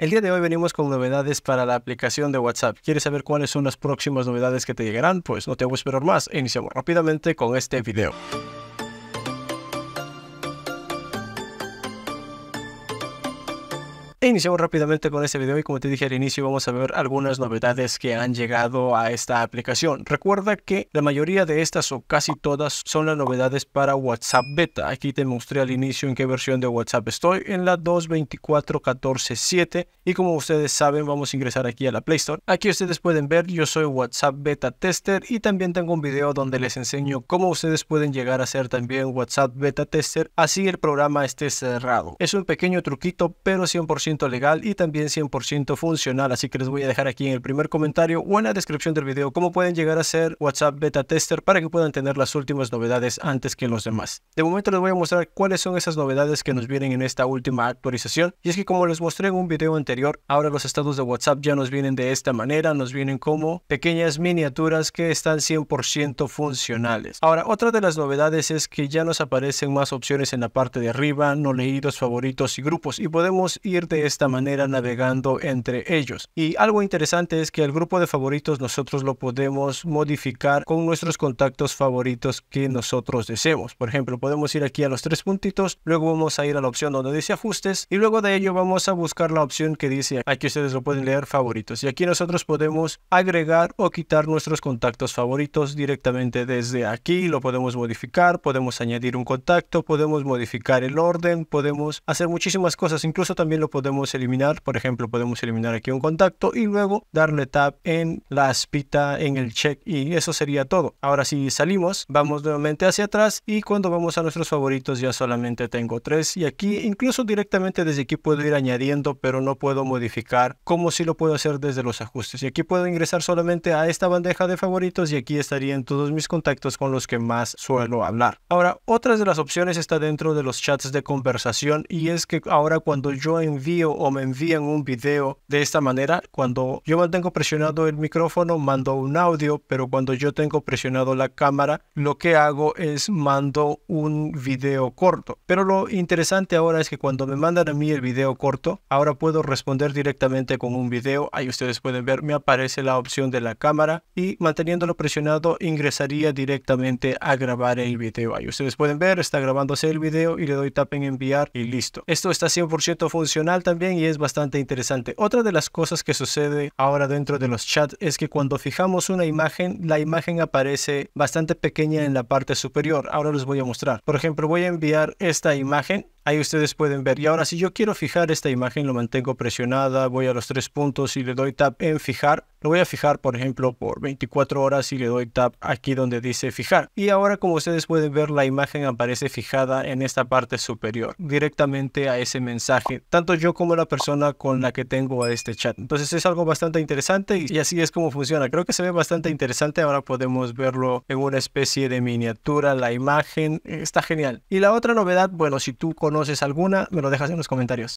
El día de hoy venimos con novedades para la aplicación de WhatsApp. ¿Quieres saber cuáles son las próximas novedades que te llegarán? Pues no te voy a esperar más iniciamos rápidamente con este video. iniciamos rápidamente con este video y como te dije al inicio vamos a ver algunas novedades que han llegado a esta aplicación. Recuerda que la mayoría de estas o casi todas son las novedades para WhatsApp Beta. Aquí te mostré al inicio en qué versión de WhatsApp estoy, en la 2.24.14.7 y como ustedes saben vamos a ingresar aquí a la Play Store. Aquí ustedes pueden ver yo soy WhatsApp Beta Tester y también tengo un video donde les enseño cómo ustedes pueden llegar a ser también WhatsApp Beta Tester así el programa esté cerrado. Es un pequeño truquito pero 100% legal y también 100% funcional. Así que les voy a dejar aquí en el primer comentario o en la descripción del video cómo pueden llegar a ser WhatsApp Beta Tester para que puedan tener las últimas novedades antes que los demás. De momento les voy a mostrar cuáles son esas novedades que nos vienen en esta última actualización. Y es que como les mostré en un video anterior, ahora los estados de WhatsApp ya nos vienen de esta manera, nos vienen como pequeñas miniaturas que están 100% funcionales. Ahora, otra de las novedades es que ya nos aparecen más opciones en la parte de arriba, no leídos, favoritos y grupos. Y podemos ir de esta manera navegando entre ellos. Y algo interesante es que el grupo de favoritos nosotros lo podemos modificar con nuestros contactos favoritos que nosotros deseemos. Por ejemplo, podemos ir aquí a los tres puntitos, luego vamos a ir a la opción donde dice ajustes y luego de ello vamos a buscar la opción que dice, aquí ustedes lo pueden leer, favoritos. Y aquí nosotros podemos agregar o quitar nuestros contactos favoritos directamente desde aquí. Lo podemos modificar, podemos añadir un contacto, podemos modificar el orden, podemos hacer muchísimas cosas. Incluso también lo podemos eliminar, por ejemplo, podemos eliminar aquí un contacto y luego darle tab en la aspita en el check y eso sería todo. Ahora si salimos, vamos nuevamente hacia atrás y cuando vamos a nuestros favoritos ya solamente tengo tres y aquí incluso directamente desde aquí puedo ir añadiendo pero no puedo modificar como si lo puedo hacer desde los ajustes y aquí puedo ingresar solamente a esta bandeja de favoritos y aquí estarían todos mis contactos con los que más suelo hablar. Ahora, otras de las opciones está dentro de los chats de conversación y es que ahora cuando yo envío o me envían un video de esta manera. Cuando yo mantengo presionado el micrófono, mando un audio, pero cuando yo tengo presionado la cámara, lo que hago es mando un video corto. Pero lo interesante ahora es que cuando me mandan a mí el video corto, ahora puedo responder directamente con un video. Ahí ustedes pueden ver, me aparece la opción de la cámara y manteniéndolo presionado ingresaría directamente a grabar el video. Ahí ustedes pueden ver, está grabándose el video y le doy tap en enviar y listo. Esto está 100% funcional también y es bastante interesante. Otra de las cosas que sucede ahora dentro de los chats es que cuando fijamos una imagen, la imagen aparece bastante pequeña en la parte superior. Ahora les voy a mostrar. Por ejemplo, voy a enviar esta imagen Ahí ustedes pueden ver. Y ahora si yo quiero fijar esta imagen, lo mantengo presionada, voy a los tres puntos y le doy tap en fijar. Lo voy a fijar, por ejemplo, por 24 horas y le doy tap aquí donde dice fijar. Y ahora, como ustedes pueden ver, la imagen aparece fijada en esta parte superior, directamente a ese mensaje, tanto yo como la persona con la que tengo a este chat. Entonces es algo bastante interesante y así es como funciona. Creo que se ve bastante interesante. Ahora podemos verlo en una especie de miniatura, la imagen. Está genial. Y la otra novedad, bueno, si tú conoces alguna, me lo dejas en los comentarios.